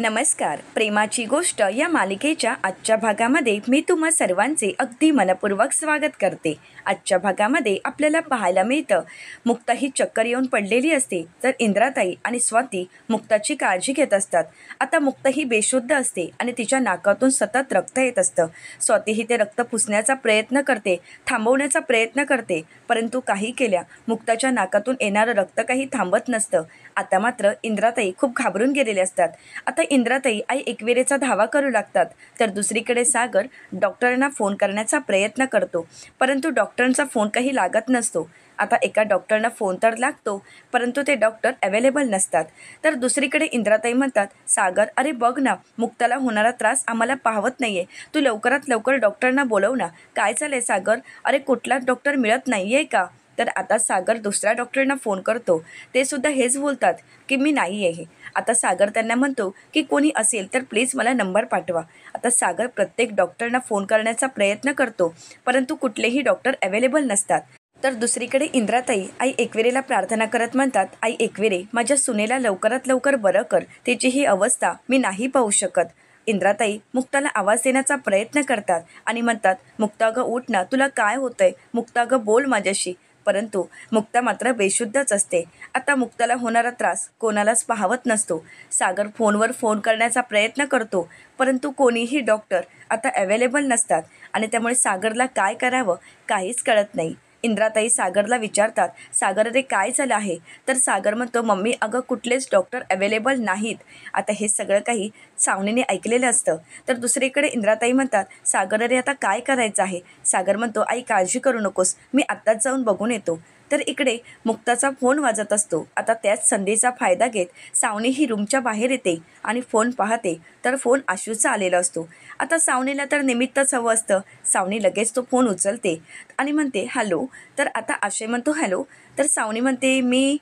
नमस्कार प्रेमाची गोष्ट या मालिकेच्या आजच्या भागामध्ये मी तुम्हा सर्वांचे अगदी मनपूर्वक स्वागत करते आजच्या भागामध्ये आपल्याला पाहायला मिळतं मुक्ता ही चक्कर येऊन पडलेली असते तर इंद्राताई आणि स्वाती मुक्ताची काळजी घेत असतात आता मुक्त ही बेशुद्ध असते आणि तिच्या नाकातून सतत रक्त येत असतं स्वाती ही ते रक्त पुसण्याचा प्रयत्न करते थांबवण्याचा प्रयत्न करते परंतु काही केल्या मुक्ताच्या नाकातून येणारं रक्त काही थांबत नसतं आता मात्र इंद्राताई खूप घाबरून गेलेले असतात आता इंद्राताई आई एकविरेचा धावा करू लागतात तर दुसरीकडे सागर डॉक्टरांना फोन करण्याचा प्रयत्न करतो परंतु डॉक्टरांचा फोन काही लागत नसतो आता एका डॉक्टरना फोन तर लागतो परंतु ते डॉक्टर अवेलेबल नसतात तर दुसरीकडे इंद्राताई म्हणतात सागर अरे बघ ना मुक्ताला होणारा त्रास आम्हाला पाहवत नाही आहे तू लवकरात लवकर डॉक्टरना बोलव ना काय चालेल सागर अरे कुठलाच डॉक्टर मिळत नाही आहे का तर आता सागर दुसऱ्या डॉक्टरना फोन करतो ते सुद्धा हेच बोलतात की मी नाही आहे आता सागर त्यांना म्हणतो की कोणी असेल तर प्लीज मला नंबर पाठवा आता सागर प्रत्येक डॉक्टरना फोन करण्याचा प्रयत्न करतो परंतु कुठलेही डॉक्टर अवेलेबल नसतात तर दुसरीकडे इंद्राताई आई एकवेरेला प्रार्थना करत म्हणतात आई एकवेरे माझ्या सुनेला लवकरात लवकर बरं कर तिची ही अवस्था मी नाही पाहू शकत इंद्राताई मुक्ताला आवाज देण्याचा प्रयत्न करतात आणि म्हणतात मुक्ता गं उठ ना तुला काय होतंय मुक्ता बोल माझ्याशी परंतु मुक्ता मात्र बेशुद्धच असते आता मुक्ताला होणारा त्रास कोणालाच पाहवत नसतो सागर फोनवर फोन करण्याचा प्रयत्न करतो परंतु कोणीही डॉक्टर आता अवेलेबल नसतात आणि त्यामुळे सागरला काय करावं काहीच कळत नाही इंद्राताई सागरला विचारतात सागर रे काय झालं आहे तर सागर म्हणतो मम्मी अगं कुठलेच डॉक्टर अवेलेबल नाहीत आता हे सगळं काही सावणीने ऐकलेलं असतं तर दुसरीकडे इंद्राताई म्हणतात सागर रे आता काय करायचं आहे सागर म्हणतो आई काळजी करू नकोस मी आत्ताच जाऊन बघून येतो तर इकडे मुक्ताचा फोन वाजत असतो आता त्याच संधीचा फायदा घेत सावनी ही रूमच्या बाहेर येते आणि फोन पाहते तर फोन आशूचा आलेला असतो आता सावनीला तर निमित्तच हवं असतं सावनी लगेच तो फोन उचलते आणि म्हणते हॅलो तर आता आशय म्हणतो हॅलो तर सावनी म्हणते मी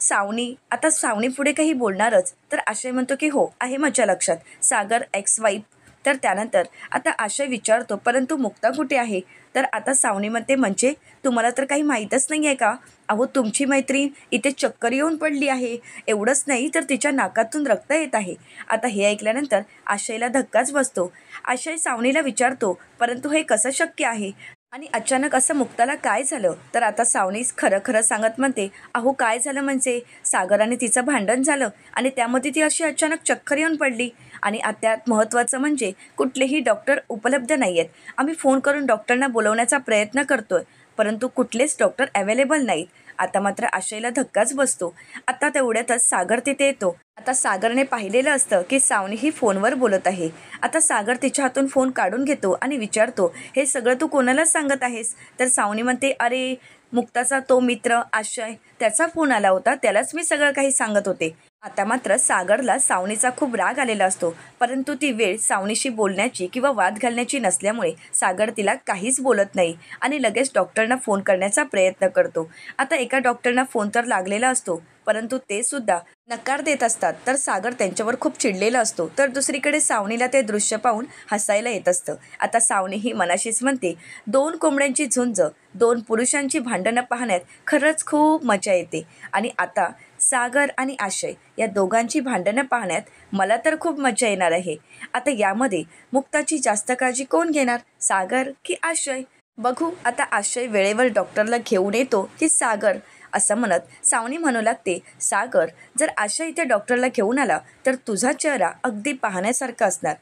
सावनी आता सावनी पुढे काही बोलणारच तर आशय म्हणतो की हो आहे माझ्या लक्षात सागर एक्स वाईफ तर त्यानंतर आता आशय विचारतो परंतु मुक्ता कुठे आहे तर आता सावणीमध्ये म्हणजे तुम्हाला तर काही माहीतच नाही आहे का अहो तुमची मैत्रीण इथे चक्कर येऊन पडली आहे एवढंच नाही तर तिच्या नाकातून रक्त येत आहे आता हे ऐकल्यानंतर आशयला धक्काच बसतो आशय सावणीला विचारतो परंतु हे कसं शक्य आहे आणि अचानक असं मुक्ताला काय झालं तर आता सावनीस खरं खरं सांगत म्हणते अहो काय झालं म्हणजे सागराने तिचं भांडण झालं आणि त्यामध्ये ती अशी अचानक चक्कर येऊन पडली आणि त्यात महत्त्वाचं म्हणजे कुठलेही डॉक्टर उपलब्ध नाही आहेत आम्ही फोन करून डॉक्टरना बोलवण्याचा प्रयत्न करतो आहे परंतु कुठलेच डॉक्टर अवेलेबल नाहीत आता मात्र आशयला धक्काच बसतो आता तेवढ्यातच सागर तिथे येतो आता सागरने पाहिलेलं असतं की सावनी ही फोनवर बोलत आहे आता सागर तिच्या हातून फोन काढून घेतो आणि विचारतो हे सगळं तू कोणाला सांगत आहेस तर सावनी म्हणते अरे मुक्ताचा तो मित्र आशय त्याचा फोन आला होता त्यालाच मी सगळं काही सांगत होते आता मात्र सागरला सावनीचा खूप राग आलेला असतो परंतु ती वेळ सावनीशी बोलण्याची किंवा वाद घालण्याची नसल्यामुळे सागर तिला काहीच बोलत नाही आणि लगेच डॉक्टरना फोन करण्याचा प्रयत्न करतो आता एका डॉक्टरना फोन तर लागलेला असतो परंतु ते सुद्धा नकार देत असतात तर सागर त्यांच्यावर खूप चिडलेला असतो तर दुसरीकडे सावनीला ते दृश्य पाहून हसायला येत असतं आता सावणी ही मनाशीच म्हणते दोन कोंबड्यांची झुंज दोन पुरुषांची भांडणं पाहण्यात खरंच खूप मजा येते आणि आता सागर आणि आशय या दोघांची भांडणं पाहण्यात मला तर खूप मजा येणार आहे आता यामध्ये मुक्ताची जास्त काळजी कोण घेणार सागर की आशय बघू आता आशय वेळेवर डॉक्टरला घेऊन येतो की सागर असं म्हणत सावनी म्हणू लागते सागर जर आशय इथे डॉक्टरला घेऊन आला तर तुझा चेहरा अगदी पाहण्यासारखा असणार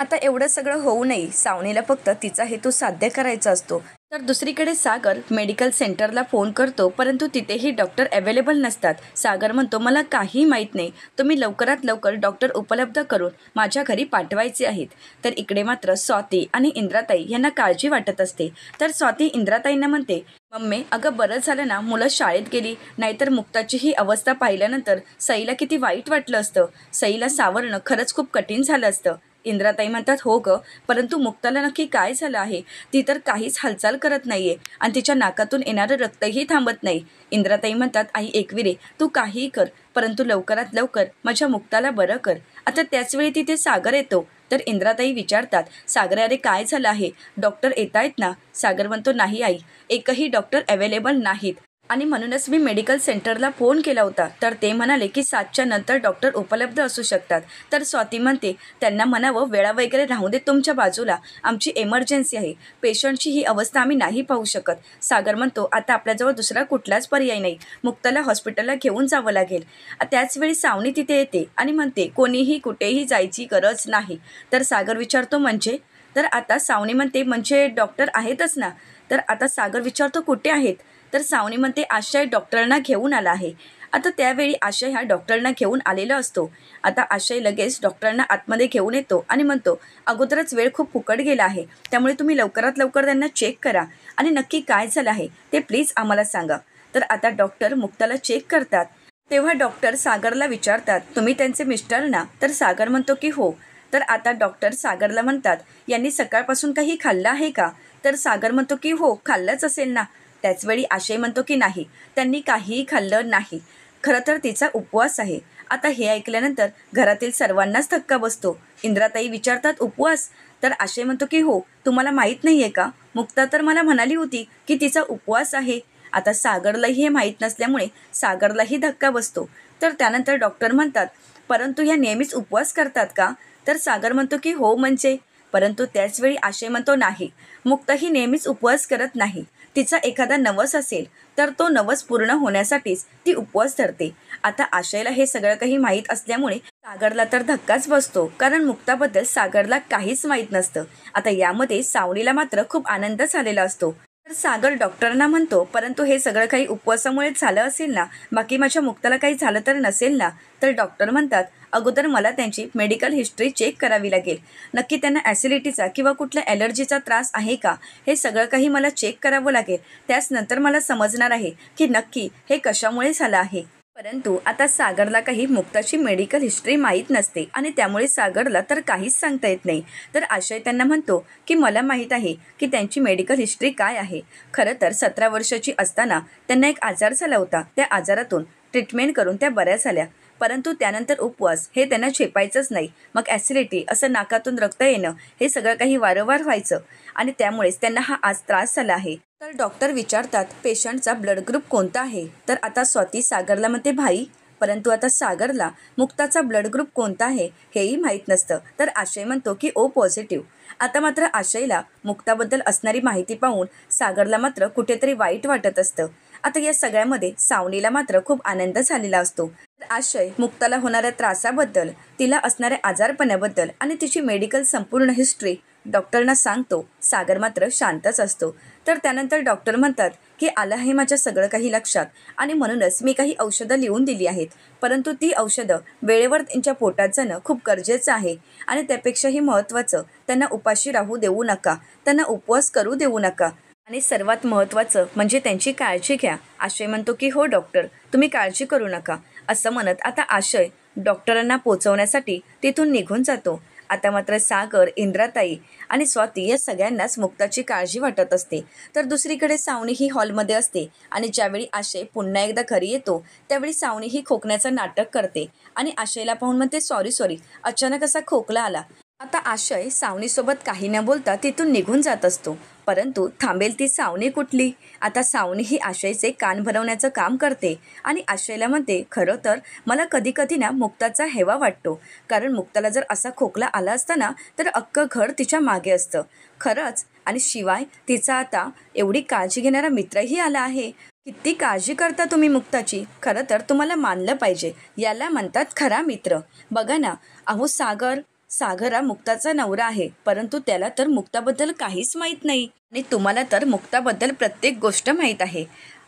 आता एवढं सगळं होऊ नये सावनीला फक्त तिचा हेतू साध्य करायचा असतो तर दुसरीकडे सागर मेडिकल सेंटरला फोन करतो परंतु तिथेही डॉक्टर अवेलेबल नसतात सागर म्हणतो मला काही माहीत नाही तुम्ही लवकरात लवकर डॉक्टर उपलब्ध करून माझ्या घरी पाठवायचे आहेत तर इकडे मात्र स्वाती आणि इंद्राताई यांना काळजी वाटत असते तर स्वाती इंद्राताईंना म्हणते मम्मी अगं बरं झालं ना मुलं शाळेत गेली नाहीतर मुक्ताची ही अवस्था पाहिल्यानंतर सईला किती वाईट वाटलं असतं सईला सावरणं खरंच खूप कठीण झालं असतं इंद्राताई म्हणतात हो ग परंतु मुक्ताला नक्की काय झालं आहे ती तर काहीच हालचाल करत नाहीये आणि तिच्या नाकातून येणारं रक्तही थांबत नाही इंद्राताई म्हणतात आई एकविरे तू काहीही कर परंतु लवकरात लवकर माझ्या मुक्ताला बरं कर आता त्याचवेळी तिथे सागर येतो तर इंद्राताई विचारतात सागर अरे काय झालं आहे डॉक्टर येत ना सागर म्हणतो नाही आई एकही डॉक्टर अवेलेबल नाहीत आणि म्हणूनच मी मेडिकल सेंटरला फोन केला होता तर ते म्हणाले की सातच्या नंतर डॉक्टर उपलब्ध असू शकतात तर स्वाती म्हणते त्यांना म्हणावं वेळा वगैरे राहू दे तुमच्या बाजूला आमची एमर्जन्सी आहे पेशंटची ही अवस्था आम्ही नाही पाहू शकत सागर म्हणतो आता आपल्याजवळ दुसरा कुठलाच पर्याय नाही मुक्ताला हॉस्पिटलला घेऊन जावं लागेल त्याचवेळी सावणी तिथे येते आणि म्हणते कोणीही कुठेही जायची गरज नाही तर सागर विचारतो म्हणजे तर आता सावणी म्हणते म्हणजे डॉक्टर आहेतच ना तर आता सागर विचारतो कुठे आहेत तर सावनी आशय डॉक्टरांना घेऊन आला आहे आता त्यावेळी आशय हा डॉक्टरांना घेऊन आलेला असतो आता आशय लगेच डॉक्टरांना आतमध्ये घेऊन येतो आणि म्हणतो अगोदरच वेळ खूप फुकट गेला आहे त्यामुळे तुम्ही लवकरात लवकर त्यांना चेक करा आणि नक्की काय झालं आहे ते प्लीज आम्हाला सांगा तर आता डॉक्टर मुक्ताला चेक करतात तेव्हा डॉक्टर सागरला विचारतात तुम्ही त्यांचे मिस्टर ना तर सागर म्हणतो की हो तर आता डॉक्टर सागरला म्हणतात यांनी सकाळपासून काही खाल्लं आहे का तर सागर म्हणतो की हो खाल्लंच असेल ना त्याचवेळी आशय म्हणतो की नाही त्यांनी काहीही खाल्लं नाही खरं तर तिचा उपवास आहे आता हे ऐकल्यानंतर घरातील सर्वांनाच धक्का बसतो इंद्राताई विचारतात उपवास तर आशय म्हणतो की हो तुम्हाला माहीत नाही आहे का मुक्ता तर मला म्हणाली होती की तिचा उपवास आहे आता सागरलाही हे माहीत नसल्यामुळे सागरलाही धक्का बसतो तर त्यानंतर डॉक्टर म्हणतात परंतु ह्या नेहमीच उपवास करतात का तर सागर म्हणतो की हो म्हणजे परंतु त्याचवेळी आशय म्हणतो नाही मुक्ता नेहमीच उपवास करत नाही तिचा एखादा नवस असेल तर तो नवस पूर्ण होण्यासाठीच ती उपवास धरते आता आशयला हे सगळं काही माहीत असल्यामुळे सागरला तर धक्काच बसतो कारण मुक्ताबद्दल सागरला काहीच माहीत नसतं आता यामध्ये सावलीला मात्र खूप आनंद झालेला असतो तर सागर डॉक्टरांना म्हणतो परंतु हे सगळं काही उपवासामुळे झालं असेल ना बाकी माझ्या मुक्ताला काही झालं तर नसेल ना तर डॉक्टर म्हणतात अगोदर मला त्यांची मेडिकल हिस्ट्री चेक करावी लागेल नक्की त्यांना ॲसिडिटीचा किंवा कुठल्या ॲलर्जीचा त्रास आहे का हे सगळं काही मला चेक करावं लागेल त्याच नंतर मला समजणार आहे की नक्की हे कशामुळे झालं आहे परंतु आता सागरला काही मुक्ताची मेडिकल हिस्ट्री माहीत नसते आणि त्यामुळे सागरला तर काहीच सांगता येत नाही तर आशय त्यांना म्हणतो की मला माहीत आहे की त्यांची मेडिकल हिस्ट्री काय आहे खरं तर सतरा वर्षाची असताना त्यांना एक आजार झाला होता त्या आजारातून ट्रीटमेंट करून त्या बऱ्या झाल्या परंतु त्यानंतर उपवास हे त्यांना छेपायचंच नाही मग ॲसिडिटी असं नाकातून रक्त येणं हे सगळं काही वारंवार व्हायचं आणि त्यामुळेच त्यांना हा आज त्रास झाला आहे तर डॉक्टर विचारतात पेशंटचा ब्लड ग्रुप कोणता आहे तर आता स्वाती सागरला म्हणते भाई परंतु आता सागरला मुक्ताचा ब्लड ग्रुप कोणता आहे हेही माहीत नसतं तर आशय म्हणतो की ओ पॉझिटिव्ह आता मात्र आशयला मुक्ताबद्दल असणारी माहिती पाहून सागरला मात्र कुठेतरी वाईट वाटत असतं आता या सगळ्यामध्ये सावनीला मात्र खूप आनंद झालेला असतो आशय मुक्ताला होणाऱ्या त्रासाबद्दल तिला असणाऱ्या आजारपणाबद्दल आणि तिची मेडिकल संपूर्ण हिस्ट्री डॉक्टरना सांगतो सागर मात्र शांतच असतो तर त्यानंतर डॉक्टर म्हणतात की आलं आहे माझ्या सगळं काही लक्षात आणि म्हणूनच मी काही औषधं लिहून दिली आहेत परंतु ती औषधं वेळेवर त्यांच्या पोटात जाणं खूप गरजेचं आहे आणि त्यापेक्षाही महत्त्वाचं त्यांना उपाशी राहू देऊ नका त्यांना उपवास करू देऊ नका आणि सर्वात महत्त्वाचं म्हणजे त्यांची काळजी घ्या आशय म्हणतो की हो डॉक्टर तुम्ही काळजी करू नका असं म्हणत आता आशय डॉक्टरांना पोचवण्यासाठी तिथून निघून जातो आता मात्र सागर इंद्राताई आणि स्वाती या सगळ्यांनाच मुक्ताची काळजी वाटत असते तर दुसरीकडे सावणी ही हॉलमध्ये असते आणि ज्यावेळी आशय पुन्हा एकदा घरी येतो त्यावेळी सावणी ही खोकण्याचं नाटक करते आणि आशयला पाहून म्हणते सॉरी सॉरी अचानक असा खोकला आला आता आशय सावणीसोबत काही न बोलता तिथून निघून जात असतो परंतु थांबेल ती सावनी कुठली आता सावनी ही आशयचे कान भरवण्याचं काम करते आणि आशयला म्हणते खरं तर मला कधी कधी ना मुक्ताचा हेवा वाटतो कारण मुक्ताला जर असा खोकला आला असता ना तर अक्क घर तिच्या मागे असतं खरंच आणि शिवाय तिचा आता एवढी काळजी घेणारा मित्रही आला आहे किती काळजी करता तुम्ही मुक्ताची खरं तर तुम्हाला मानलं पाहिजे याला म्हणतात खरा मित्र बघा ना अहो सागर सागर हा मुक्ताचा नवरा आहे परंतु त्याला तर मुक्ताबद्दल काहीच माहीत नाही आणि तुम्हाला तर मुक्ताबद्दल प्रत्येक गोष्ट माहीत आहे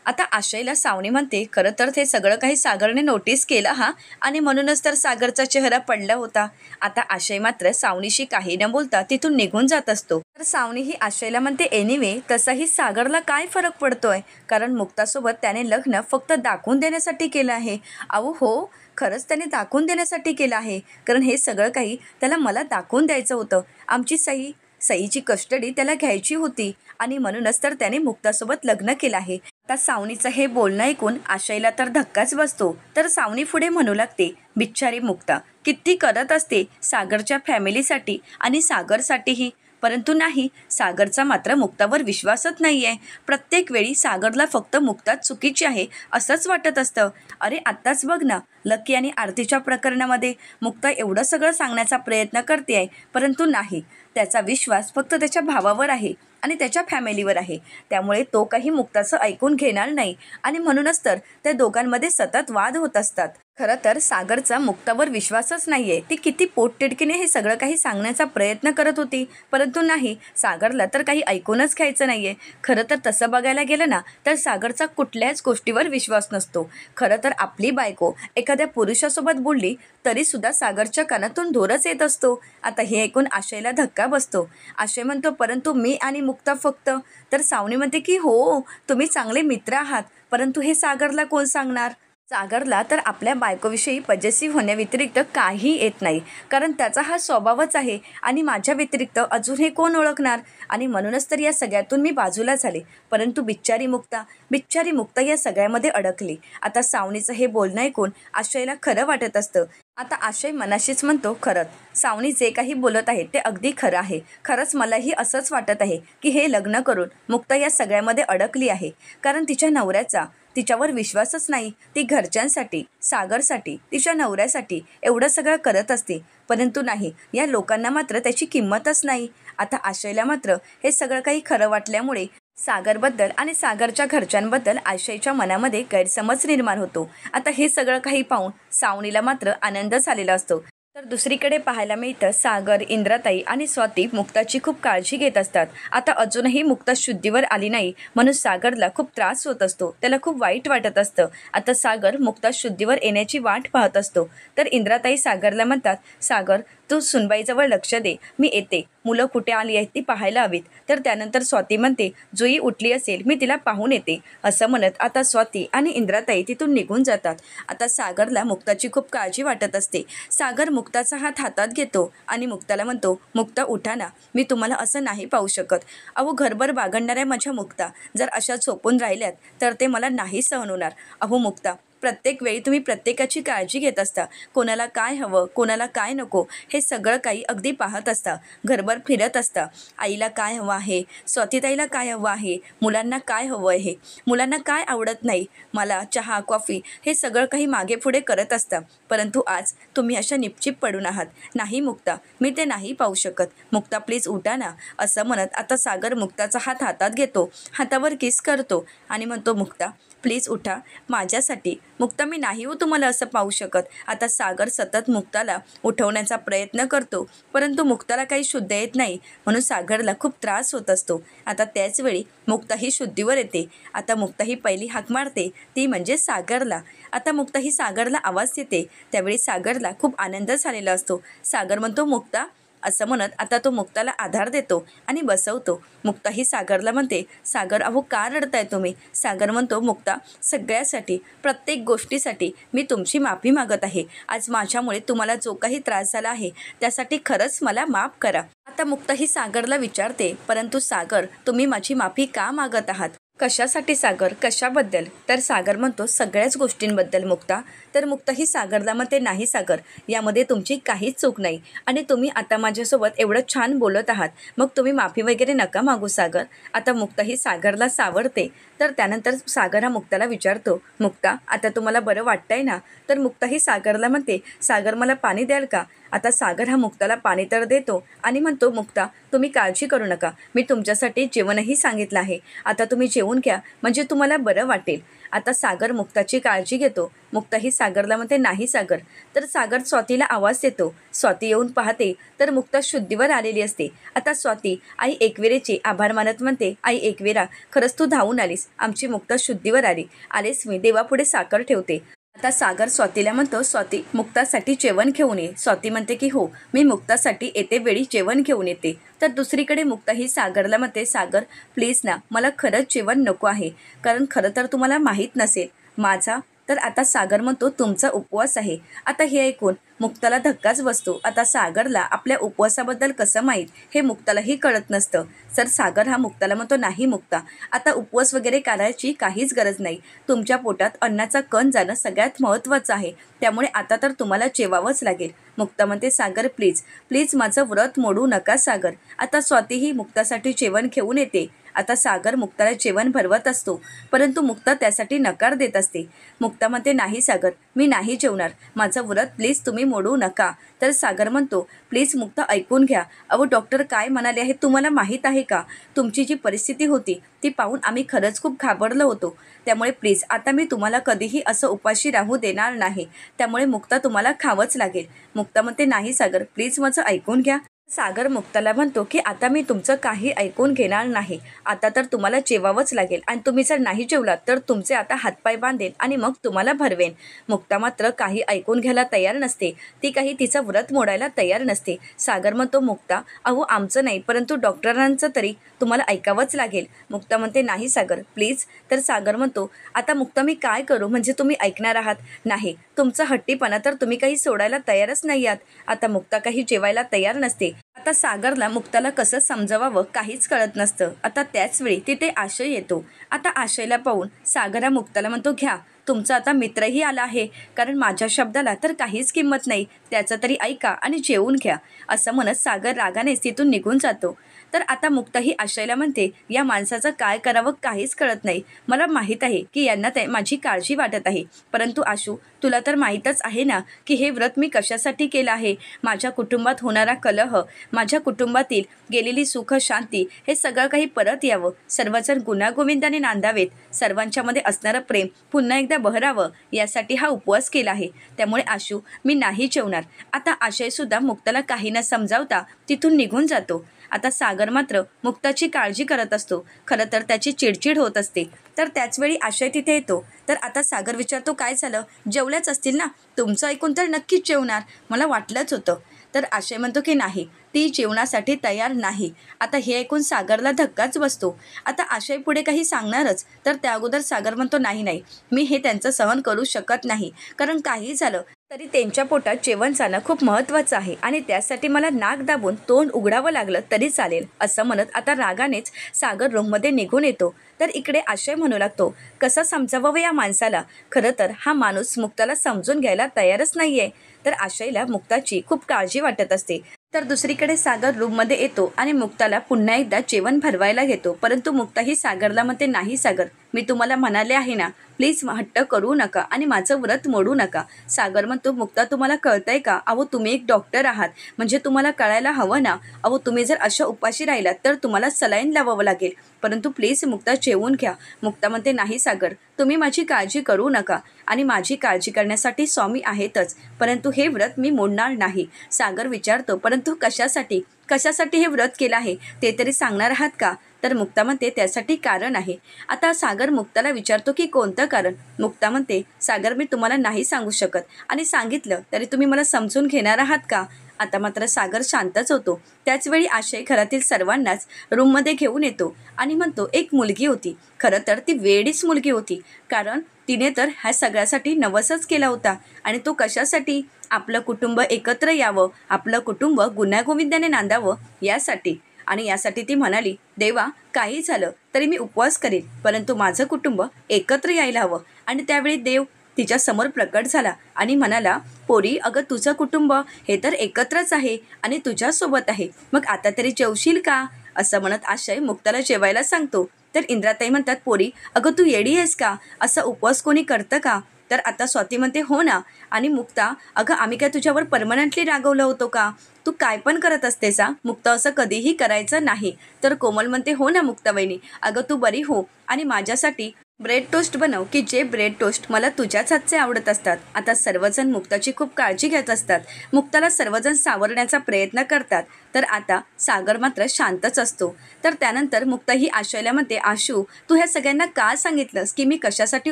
आता आशयला सावणी म्हणते खरं तर ते सगळं काही सागरने नोटीस केलं हा आणि म्हणूनच तर सागरचा चेहरा पडला होता आता आशय मात्र सावणीशी काही न बोलता तिथून निघून जात असतो तर सावणी ही आशयला म्हणते एनिवे तसाही सागरला काय फरक पडतोय कारण मुक्तासोबत त्याने लग्न फक्त दाखवून देण्यासाठी केलं आहे अहो हो खरंच त्याने दाखवून देण्यासाठी केलं आहे कारण हे सगळं काही त्याला मला दाखवून द्यायचं होतं आमची सई सईची कस्टडी त्याला घ्यायची होती आणि म्हणूनच तर त्याने मुक्तासोबत लग्न केलं आहे आता सावनीचं हे बोलणं ऐकून आशयला तर धक्काच बसतो तर सावनी पुढे म्हणू लागते बिच्छारी मुक्ता किती करत असते सागरच्या फॅमिलीसाठी आणि सागरसाठीही परंतु नाही सागरचा मात्र मुक्तावर विश्वासच नाही आहे प्रत्येक वेळी सागरला फक्त मुक्ताच चुकीची आहे असंच वाटत असतं अरे आत्ताच बघ ना लकी आणि आरतीच्या प्रकरणामध्ये मुक्ता एवढं सगळं सांगण्याचा प्रयत्न करते आहे परंतु नाही त्याचा विश्वास फक्त त्याच्या भावावर आहे आणि त्याच्या फॅमिलीवर आहे त्यामुळे तो काही मुक्ताचं ऐकून घेणार नाही आणि म्हणूनच तर त्या दोघांमध्ये सतत वाद होत असतात खरं तर सागरचा मुक्तावर विश्वासच नाहीये ती किती पोटतिडकीने हे सगळं काही सांगण्याचा प्रयत्न करत होती परंतु नाही सागरला तर काही ऐकूनच घ्यायचं नाहीये खरं तर तसं बघायला गेलं ना तर सागरचा कुठल्याच गोष्टीवर विश्वास नसतो खरं तर आपली बायको एखाद्या पुरुषासोबत बोलली तरीसुद्धा सागरच्या कानातून धोरच येत असतो आता हे ऐकून आशयला धक्का बसतो आशय म्हणतो परंतु मी आणि मुक्ता फक्त तर सावणी म्हणते की हो तुम्ही चांगले मित्र आहात परंतु हे सागरला कोण सांगणार सागरला तर आपल्या बायकोविषयी पजेसिव्ह होण्याव्यतिरिक्त काही येत नाही कारण त्याचा हा स्वभावच आहे आणि माझ्या व्यतिरिक्त अजून हे कोण ओळखणार आणि म्हणूनच तर या सगळ्यातून मी बाजूला झाले परंतु बिच्चारी मुक्ता बिच्चारी मुक्ता या सगळ्यामध्ये अडकली आता सावणीचं हे बोलणं ऐकून आशयला खरं वाटत असतं आता आशय मनाशीच म्हणतो खरंच सावणी जे काही बोलत आहे ते अगदी खरं आहे खरंच मलाही असंच वाटत आहे की हे लग्न करून मुक्ता या सगळ्यामध्ये अडकली आहे कारण तिच्या नवऱ्याचा तिच्यावर विश्वासच नाही ती घरच्यांसाठी सागरसाठी तिच्या नवऱ्यासाठी एवढं सगळं करत असते परंतु नाही या लोकांना मात्र त्याची किंमतच नाही आता आशयला मात्र हे सगळं काही खरं वाटल्यामुळे सागरबद्दल आणि सागरच्या घरच्यांबद्दल आशयच्या मनामध्ये गैरसमज निर्माण होतो आता हे सगळं काही पाहून सावणीला मात्र आनंद झालेला असतो तर दुसरीकडे पाहायला मिळतं सागर इंद्राताई आणि स्वाती मुक्ताची खूप काळजी घेत असतात आता अजूनही मुक्ता शुद्धीवर आली नाही म्हणून सागरला खूप त्रास होत असतो त्याला खूप वाईट वाटत असतं आता सागर मुक्ता शुद्धीवर येण्याची वाट पाहत असतो तर इंद्राताई सागरला म्हणतात सागर तू सुनबाईजवळ लक्ष दे मी येते मुलं कुठे आली आहेत ती पाहायला हवीत तर त्यानंतर स्वाती म्हणते जुई उठली असेल मी तिला पाहून येते असं म्हणत आता स्वाती आणि इंद्राताई तिथून निघून जातात आता सागरला मुक्ताची खूप काळजी वाटत असते सागर मुक्ताचा हात हातात घेतो आणि मुक्ताला म्हणतो मुक्ता उठाना मी तुम्हाला असं नाही पाहू शकत अहो घरभर बागडणाऱ्या माझ्या मुक्ता जर अशा झोपून राहिल्यात तर ते मला नाही सहन होणार अहो मुक्ता प्रत्येक वेळी तुम्ही प्रत्येकाची काळजी घेत असता कोणाला काय हवं कोणाला काय नको हे सगळं काही अगदी पाहत असता घरभर फिरत असता आईला काय हवं आहे स्वातीताईला काय हवं आहे मुलांना काय हवं आहे मुलांना काय आवडत नाही मला चहा कॉफी हे सगळं काही मागे पुढे करत असतं परंतु आज तुम्ही अशा निपचिप पडून आहात नाही मुक्ता मी ते नाही पाहू शकत मुक्ता प्लीज उठा ना असं म्हणत आता सागर मुक्ताचा हात हातात घेतो हातावर किस करतो आणि म्हणतो मुक्ता प्लीज उठा माझ्यासाठी मुक्ता मी नाही हो तुम्हाला असं पाहू शकत आता सागर सतत मुक्ताला उठवण्याचा प्रयत्न करतो परंतु मुक्ताला काही शुद्ध येत नाही म्हणून सागरला खूप त्रास होत असतो आता त्याचवेळी मुक्ता ही शुद्धीवर येते आता मुक्ता ही पहिली हाक मारते ती म्हणजे सागरला आता मुक्ता ही सागरला आवाज देते त्यावेळी सागरला खूप आनंद झालेला असतो सागर म्हणतो मुक्ता असं म्हणत आता तो मुक्ताला आधार देतो आणि बसवतो मुक्ता ही सागरला म्हणते सागर अहो का रडताय तुम्ही सागर म्हणतो मुक्ता सगळ्यासाठी प्रत्येक गोष्टीसाठी मी तुमची माफी मागत आहे आज माझ्यामुळे तुम्हाला जो काही त्रास झाला आहे त्यासाठी खरंच मला माफ करा आता मुक्ता ही सागरला विचारते परंतु सागर तुम्ही माझी माफी का मागत आहात कशासाठी सागर कशाबद्दल तर सागर म्हणतो सगळ्याच गोष्टींबद्दल मुक्ता तर मुक्त ही सागरला ते नाही सागर यामध्ये तुमची काहीच चूक नाही आणि तुम्ही आता माझ्यासोबत एवढं छान बोलत आहात मग तुम्ही माफी वगैरे नका मागू सागर आता मुक्त ही सागरला सावरते तर त्यानंतर सागर हा मुक्ताला विचारतो मुक्ता आता तुम्हाला बरं वाटतंय ना तर मुक्ता ही सागरला म्हणते सागर मला पाणी द्याल का आता सागर हा मुक्ताला पाणी तर देतो आणि म्हणतो मुक्ता तुम्ही काळजी करू नका मी तुमच्यासाठी जेवणही सांगितलं आहे आता तुम्ही जेवून घ्या म्हणजे तुम्हाला बरं वाटेल आता सागर मुक्ताची काळजी घेतो मुक्ता ही सागरला म्हणते नाही सागर तर सागर स्वातीला आवाज देतो स्वाती येऊन पाहते तर मुक्ता शुद्धीवर आलेली असते आता स्वाती आई एकवेरेची आभार मानत म्हणते आई एकवेरा खरंच तू धावून आलीस आमची मुक्ता शुद्धीवर आली आलेस मी देवापुढे साखर ठेवते आता सागर स्वातीला म्हणतो स्वाती मुक्तासाठी जेवण घेऊन ये स्वाती म्हणते की हो मी मुक्तासाठी येते वेळी जेवण घेऊन येते तर दुसरीकडे मुक्ता ही सागरला म्हणते सागर प्लीज ना मला खरंच जेवण नको आहे कारण खरं तर तुम्हाला माहीत नसेल माझा तर आता सागर म्हणतो तुमचा उपवास आहे आता हे ऐकून मुक्ताला धक्काच बसतो आता सागरला आपल्या उपवासाबद्दल कसं माहीत हे मुक्तालाही कळत नसतं सर सागर हा मुक्ताला म्हणतो नाही मुक्ता आता उपवास वगैरे करायची काहीच गरज नाही तुमच्या पोटात अन्नाचा कण जाणं सगळ्यात महत्त्वाचं आहे त्यामुळे आता तर तुम्हाला जेवावंच लागेल मुक्ता म्हणते सागर प्लीज प्लीज माझं व्रत मोडू नका सागर आता स्वातीही मुक्तासाठी जेवण घेऊन येते आता सागर मुक्ताला जेवण भरवत असतो परंतु मुक्ता त्यासाठी नकार देत असते मुक्ता म्हणते नाही सागर मी नाही जेवणार माझं व्रत प्लीज तुम्ही मोडू नका तर सागर म्हणतो प्लीज मुक्ता ऐकून घ्या अहो डॉक्टर काय म्हणाले आहे तुम्हाला माहीत आहे का तुमची जी परिस्थिती होती ती पाहून आम्ही खरंच खूप घाबरलो होतो त्यामुळे प्लीज आता मी तुम्हाला कधीही असं उपाशी राहू देणार नाही त्यामुळे मुक्ता तुम्हाला खावंच लागेल मुक्ता म्हणते नाही सागर प्लीज माझं ऐकून घ्या सागर मुक्ताला म्हणतो की आता मी तुमचं काही ऐकून घेणार नाही आता तर तुम्हाला जेवावंच लागेल आणि तुम्ही जर नाही जेवलात तर तुमचे आता हातपाय बांधेन आणि मग तुम्हाला भरवेन मुक्ता मात्र काही ऐकून घ्यायला तयार नसते ती काही तिचं व्रत मोडायला तयार नसते सागर म्हणतो मुक्ता अहो आमचं नाही परंतु डॉक्टरांचं तरी तुम्हाला ऐकावंच लागेल मुक्ता म्हणते नाही सागर प्लीज तर सागर म्हणतो आता मुक्ता मी काय करू म्हणजे तुम्ही ऐकणार आहात नाही तुमचं हट्टीपणा तर तुम्ही काही सोडायला तयारच नाही आहात आता मुक्ता काही जेवायला तयार नसते आता सागरला मुक्ताला कसं समजवावं काहीच कळत नसतं आता त्याच वेळी तिथे आशय येतो आता आशयला पाहून सागरा मुक्ताला म्हणतो घ्या तुमचा आता मित्रही आला आहे कारण माझ्या शब्दाला तर काहीच किंमत नाही त्याचं तरी ऐका आणि जेवून घ्या असं म्हणत सागर रागाने तिथून निघून जातो तर आता मुक्ताही आशयला म्हणते या माणसाचं काय करावं काहीच कळत नाही मला माहीत आहे की यांना ते माझी काळजी वाटत आहे परंतु आशू तुला तर माहीतच आहे ना की हे व्रत मी कशासाठी केलं आहे माझ्या कुटुंबात होणारा कलह माझ्या कुटुंबातील गेलेली सुख शांती हे सगळं काही परत यावं सर्वजण गुणागोविंदाने नांदावेत सर्वांच्यामध्ये असणारं प्रेम पुन्हा एकदा बहरावं यासाठी हा उपवास केला आहे त्यामुळे आशू मी नाही जेवणार आता आशयसुद्धा मुक्ताला काही न समजावता तिथून निघून जातो आता सागर मात्र मुक्ताची काळजी करत असतो खरं तर त्याची चिडचिड होत असते तर त्याचवेळी आशय तिथे येतो तर आता सागर विचारतो काय झालं जेवल्याच असतील ना तुमचं ऐकून तर नक्कीच जेवणार मला वाटलंच होतं तर आशय म्हणतो की नाही ती जेवणासाठी तयार नाही आता हे ऐकून सागरला धक्काच बसतो आता आशय पुढे काही सांगणारच तर त्या अगोदर सागर म्हणतो नाही नाही मी हे त्यांचं सहन करू शकत नाही कारण काही झालं तरी त्यांच्या पोटात जेवण जाणं खूप महत्त्वाचं आहे आणि त्यासाठी मला नाक दाबून तोंड उघडावं लागलं तरी चालेल असं म्हणत आता रागानेच सागर रूममध्ये निघून येतो तर इकडे आशय म्हणू लागतो कसा समजावावं या माणसाला खरं तर हा माणूस मुक्ताला समजून घ्यायला तयारच नाही आहे तर आशयला मुक्ताची खूप काळजी वाटत असते तर दुसरीकडे सागर रूममध्ये येतो आणि मुक्ताला पुन्हा एकदा जेवण भरवायला घेतो परंतु मुक्ता ही सागरला म्हणते नाही सागर मी तुम्हाला म्हणाले आहे ना प्लीज हट्ट करू नका आणि माझं व्रत मोडू नका सागर म्हणतो मुक्ता तुम्हाला कळतंय का अहो तुम्ही एक डॉक्टर आहात म्हणजे तुम्हाला कळायला हवं ना अहो तुम्ही जर अशा उपाशी राहिलात तर तुम्हाला सलाईन लावावं लागेल परंतु प्लीज मुक्ता जेवून घ्या मुक्ता म्हणते नाही सागर तुम्ही माझी काळजी करू नका आणि माझी काळजी करण्यासाठी स्वामी आहेतच परंतु हे व्रत मी मोडणार नाही सागर विचारतो परंतु कशासाठी कशासाठी हे व्रत केलं आहे ते तरी सांगणार आहात का तर मुक्ता म्हणते त्यासाठी कारण आहे आता सागर मुक्ताला विचारतो की कोणतं कारण मुक्ता म्हणते सागर मी तुम्हाला नाही सांगू शकत आणि सांगितलं तरी तुम्ही मला समजून घेणार आहात का आता मात्र सागर शांतच होतो त्याचवेळी आशय घरातील सर्वांनाच रूममध्ये घेऊन येतो आणि म्हणतो एक मुलगी होती खरं तर ती वेळीच मुलगी होती कारण तिने तर ह्या सगळ्यासाठी नवसच केला होता आणि तो कशासाठी आपलं कुटुंब एकत्र यावं आपलं कुटुंब गुन्ह्यागोविंदाने नांदावं यासाठी आणि यासाठी ती म्हणाली देवा काही झालं तरी मी उपवास करेन परंतु माझं कुटुंब एकत्र यायला हवं आणि त्यावेळी देव तिच्या समोर प्रकट झाला आणि म्हणाला पोरी अगं तुझं कुटुंब हे तर एकत्रच आहे आणि तुझ्यासोबत आहे मग आता तरी जेवशील का असं म्हणत आशय मुक्ताला जेवायला सांगतो तर इंद्राताई म्हणतात पोरी अगं तू येडी आहेस का असा उपवास कोणी करतं का तर आता स्वाती म्हणते हो ना आणि मुक्ता अगं आम्ही काय तुझ्यावर परमनंटली रागवलं होतो का तू काय पण करत असतेसा मुक्ता असं कधीही करायचं नाही तर कोमल म्हणते हो ना मुक्ता बहिणी अगं तू बरी हो आणि माझ्यासाठी ब्रेड टोस्ट बनव की जे ब्रेड टोस्ट मला तुझ्याच हातचे आवडत असतात आता सर्वजण मुक्ताची खूप काळजी घेत असतात मुक्ताला सर्वजण सावरण्याचा प्रयत्न करतात तर आता सागर मात्र शांतच असतो तर त्यानंतर मुक्ता ही आशयल्यामध्ये आशू तू ह्या सगळ्यांना का सांगितलंस की मी कशासाठी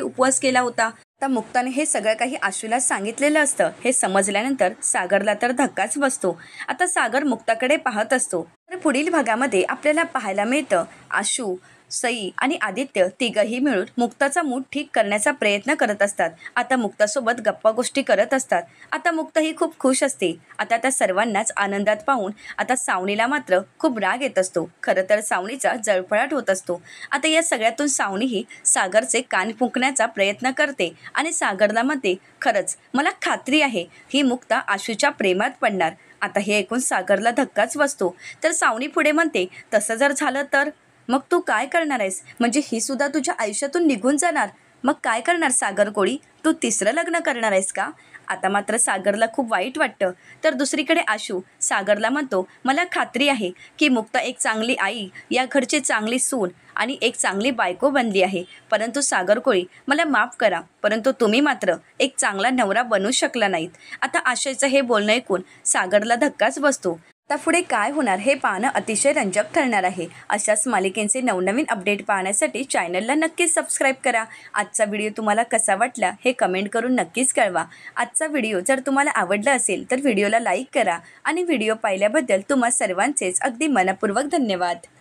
उपवास केला होता तर मुक्ताने हे सगळं काही आशूला सांगितलेलं असतं हे समजल्यानंतर सागरला तर धक्काच बसतो आता सागर मुक्ताकडे पाहत असतो तर पुढील भागामध्ये आपल्याला पाहायला मिळतं आशू सई आणि आदित्य तिघही मिळून मुक्ताचा मूड ठीक करण्याचा प्रयत्न करत असतात आता मुक्तासोबत गप्पा गोष्टी करत असतात आता मुक्त ही खूप खुश असते आता त्या सर्वांनाच आनंदात पाहून आता सावणीला मात्र खूप राग येत असतो खरं तर सावणीचा जळफळाट होत असतो आता या सगळ्यातून सावणीही सागरचे कान फुंकण्याचा प्रयत्न करते आणि सागरला म्हणते खरंच मला खात्री आहे ही मुक्ता आशूच्या प्रेमात पडणार आता हे ऐकून सागरला धक्काच बसतो तर सावणी पुढे म्हणते तसं जर झालं तर मग तू काय करणार आहेस म्हणजे ही सुद्धा तुझ्या आयुष्यातून निघून जाणार मग काय करणार सागर कोळी तू तिसरं लग्न करणार आहेस का आता मात्र सागरला खूप वाईट वाटतं तर दुसरीकडे आशू सागरला म्हणतो मला खात्री आहे की मुक्ता एक चांगली आई या घरची चांगली सून आणि एक चांगली बायको बनली आहे परंतु सागर कोळी मला माफ करा परंतु तुम्ही मात्र एक चांगला नवरा बनू शकला नाहीत आता आशयचं हे बोलणं ऐकून सागरला धक्काच बसतो आता पुढे काय होणार हे पाहणं अतिशय रंजक ठरणार आहे अशाच मालिकेंचे नवनवीन अपडेट पाहण्यासाठी चॅनलला नक्कीच सबस्क्राईब करा आजचा व्हिडिओ तुम्हाला कसा वाटला हे कमेंट करून नक्कीच कळवा आजचा व्हिडिओ जर तुम्हाला आवडला असेल तर व्हिडिओला लाईक करा आणि व्हिडिओ पाहिल्याबद्दल तुम्हा सर्वांचेच अगदी मनपूर्वक धन्यवाद